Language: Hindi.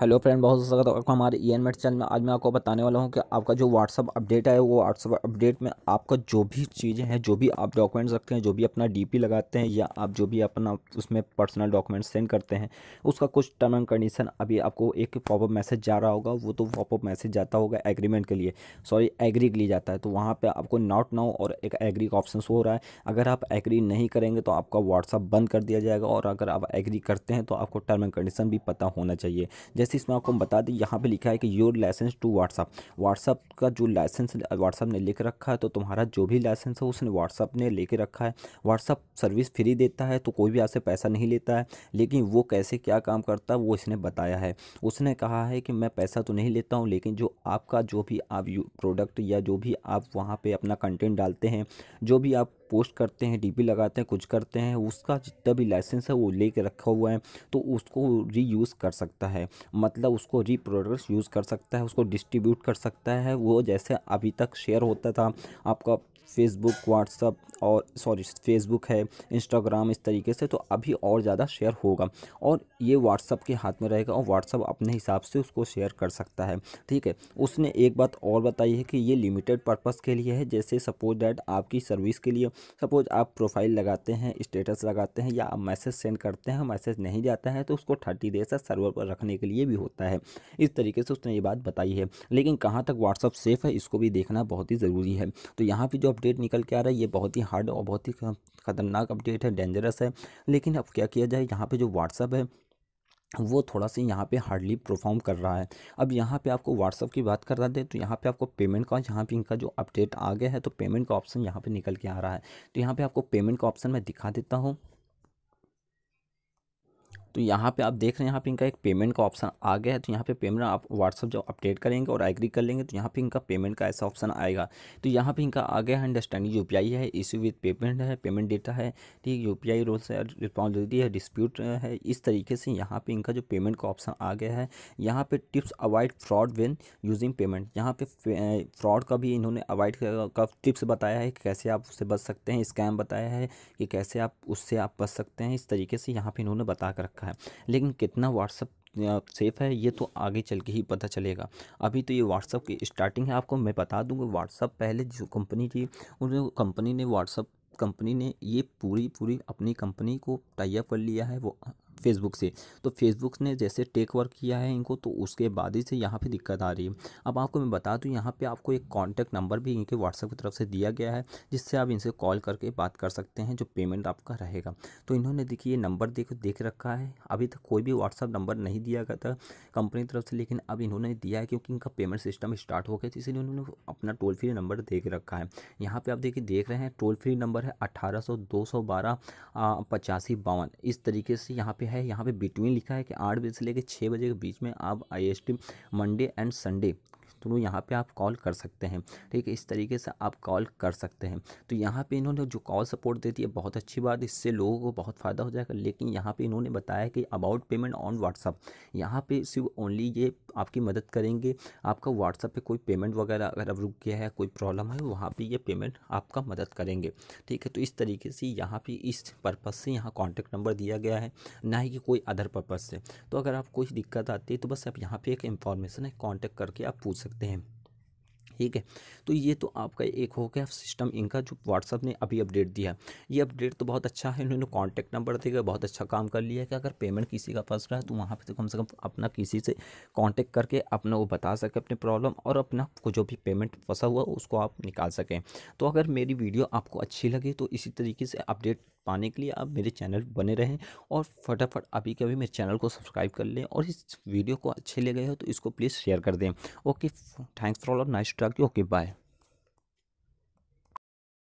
हेलो फ्रेंड बहुत स्वागत है आपको हमारे ई एन मेट चैनल में आज मैं आपको बताने वाला हूं कि आपका जो व्हाट्सअप अपडेट है वो व्हाट्सअप अपडेट में आपका जो भी चीज़ें हैं जो भी आप डॉक्यूमेंट्स रखते हैं जो भी अपना डीपी लगाते हैं या आप जो भी अपना उसमें पर्सनल डॉक्यूमेंट्स सेंड करते हैं उसका कुछ टर्म एंड कंडीशन अभी आपको एक पॉपअप मैसेज जा रहा होगा वो तो पॉपअप मैसेज जाता होगा एग्रीमेंट के लिए सॉरी एग्री के लिए जाता है तो वहाँ पर आपको नॉट नाउ और एक एग्री का ऑप्शन हो रहा है अगर आप एग्री नहीं करेंगे तो आपका व्हाट्सअप बंद कर दिया जाएगा और अगर आप एग्री करते हैं तो आपको टर्म एंड कंडीशन भी पता होना चाहिए जैसे इसमें आपको हम बता दें यहाँ पे लिखा है कि your licence to WhatsApp WhatsApp का जो लाइसेंस व्हाट्सअप ने लेकर रखा है तो तुम्हारा जो भी लाइसेंस है उसने व्हाट्सअप ने लेके रखा है व्हाट्सअप सर्विस फ्री देता है तो कोई भी आपसे पैसा नहीं लेता है लेकिन वो कैसे क्या काम करता है वो इसने बताया है उसने कहा है कि मैं पैसा तो नहीं लेता हूँ लेकिन जो आपका जो भी आप प्रोडक्ट या जो भी आप वहाँ पर अपना कंटेंट डालते हैं जो भी आप पोस्ट करते हैं डीपी लगाते हैं कुछ करते हैं उसका जितना भी लाइसेंस है वो ले कर रखा हुआ है तो उसको रीयूज़ कर सकता है मतलब उसको रीप्रोडक्ट्स यूज़ कर सकता है उसको डिस्ट्रीब्यूट कर सकता है वो जैसे अभी तक शेयर होता था आपका फेसबुक व्हाट्सअप और सॉरी फेसबुक है इंस्टाग्राम इस तरीके से तो अभी और ज़्यादा शेयर होगा और ये व्हाट्सअप के हाथ में रहेगा और व्हाट्सअप अपने हिसाब से उसको शेयर कर सकता है ठीक है उसने एक बात और बताई है कि ये लिमिटेड पर्पस के लिए है जैसे सपोज डैट आपकी सर्विस के लिए सपोज आप प्रोफाइल लगाते हैं स्टेटस लगाते हैं या आप मैसेज सेंड करते हैं मैसेज नहीं जाता है तो उसको थर्टी डेज सर्वर पर रखने के लिए भी होता है इस तरीके से उसने ये बात बताई है लेकिन कहाँ तक व्हाट्सअप सेफ़ है इसको भी देखना बहुत ही ज़रूरी है तो यहाँ पर जो अपडेट निकल के आ रहा है ये बहुत ही हार्ड और बहुत ही ख़तरनाक अपडेट है डेंजरस है लेकिन अब क्या किया जाए यहाँ पर जो व्हाट्सअप है वो थोड़ा सा यहाँ पे हार्डली परफॉर्म कर रहा है अब यहाँ पे आपको व्हाट्सअप की बात कर रहा तो यहाँ पे आपको पेमेंट का यहाँ पे इनका जो अपडेट आ गया है तो पेमेंट का ऑप्शन यहाँ पे निकल के आ रहा है तो यहाँ पे आपको पेमेंट का ऑप्शन मैं दिखा देता हूँ तो यहाँ पे आप देख रहे हैं यहाँ पे इनका एक पेमेंट का ऑप्शन आ गया है तो यहाँ पे पेमेंट आप व्हाट्सअप जब अपडेट करेंगे और एग्री कर लेंगे तो यहाँ पे इनका पेमेंट का ऐसा ऑप्शन आएगा तो यहाँ पे इनका आ गया है अंडरस्टैंडिंग यू है इश्यू विथ पेमेंट है पेमेंट डेटा है ठीक यू पी आई रोल है रिस्पॉन्सिबिलिटी है डिस्प्यूट है इस तरीके से यहाँ पर इनका जो पेमेंट का ऑप्शन आ गया है यहाँ पर tips avoid fraud when using payment यहाँ पे फ्रॉड का भी इन्होंने अवॉइड का टिप्स बताया है कि कैसे आप उससे बच सकते हैं स्कैम बताया है कि कैसे आप उससे आप बच सकते हैं इस तरीके से यहाँ पर इन्होंने बता कर रखा है लेकिन कितना व्हाट्सअप सेफ़ है ये तो आगे चल के ही पता चलेगा अभी तो ये व्हाट्सअप की स्टार्टिंग है आपको मैं बता दूंगा व्हाट्सअप पहले जो कंपनी थी उन कंपनी ने व्हाट्सअप कंपनी ने ये पूरी पूरी अपनी कंपनी को टाइप कर लिया है वो फेसबुक से तो फेसबुक ने जैसे टेक वर्क किया है इनको तो उसके बाद ही से यहाँ पे दिक्कत आ रही है अब आपको मैं बता दूँ यहाँ पे आपको एक कांटेक्ट नंबर भी इनके व्हाट्सएप की तरफ से दिया गया है जिससे आप इनसे कॉल करके बात कर सकते हैं जो पेमेंट आपका रहेगा तो इन्होंने देखिए ये नंबर देख देख रखा है अभी तक कोई भी व्हाट्सअप नंबर नहीं दिया गया था कंपनी की तरफ से लेकिन अब इन्होंने दिया है क्योंकि इनका पेमेंट सिस्टम स्टार्ट हो गया था इसीलिए उन्होंने अपना टोल फ्री नंबर देख रखा है यहाँ पर आप देखिए देख रहे हैं टोल फ्री नंबर है अट्ठारह सौ दो सौ बारह पचासी बावन इस तरीके से यहाँ पर है यहाँ पे बिटवीन लिखा है कि आठ बजे से लेकर छः बजे के बीच में आप आई मंडे एंड संडे थ्रू यहाँ पे आप कॉल कर सकते हैं ठीक है इस तरीके से आप कॉल कर सकते हैं तो यहाँ पे इन्होंने जो कॉल सपोर्ट देती है बहुत अच्छी बात इससे लोगों को बहुत फ़ायदा हो जाएगा लेकिन यहाँ पे इन्होंने बताया कि अबाउट पेमेंट ऑन व्हाट्सअप यहाँ पे सिर्फ ओनली ये आपकी मदद करेंगे आपका व्हाट्सअप पर कोई पेमेंट वगैरह अगर अब रुक गया है कोई प्रॉब्लम है वहाँ पर ये पेमेंट आपका मदद करेंगे ठीक है तो इस तरीके से यहाँ पे इस पर्पज़ से यहाँ कॉन्टैक्ट नंबर दिया गया है ना ही कि कोई अदर पर्पज़ से तो अगर आप कोई दिक्कत आती है तो बस आप यहाँ पर एक इंफॉर्मेशन है कॉन्टैक्ट करके आप पूछ सकते हैं ठीक है तो ये तो आपका एक हो गया सिस्टम इनका जो व्हाट्सअप ने अभी अपडेट दिया ये अपडेट तो बहुत अच्छा है इन्होंने कॉन्टैक्ट नंबर देकर बहुत अच्छा काम कर लिया है कि अगर पेमेंट किसी का फंस रहा है तो वहाँ पर तो कम से कम अपना किसी से कॉन्टैक्ट करके अपना वो बता सके अपनी प्रॉब्लम और अपना को जो भी पेमेंट फंसा हुआ उसको आप निकाल सकें तो अगर मेरी वीडियो आपको अच्छी लगे तो इसी तरीके से अपडेट पाने के लिए आप मेरे चैनल बने रहें और फटाफट अभी के अभी मेरे चैनल को सब्सक्राइब कर लें और इस वीडियो को अच्छे लगे हो तो इसको प्लीज़ शेयर कर दें okay thanks for all nice truck लगा कि ओके बाय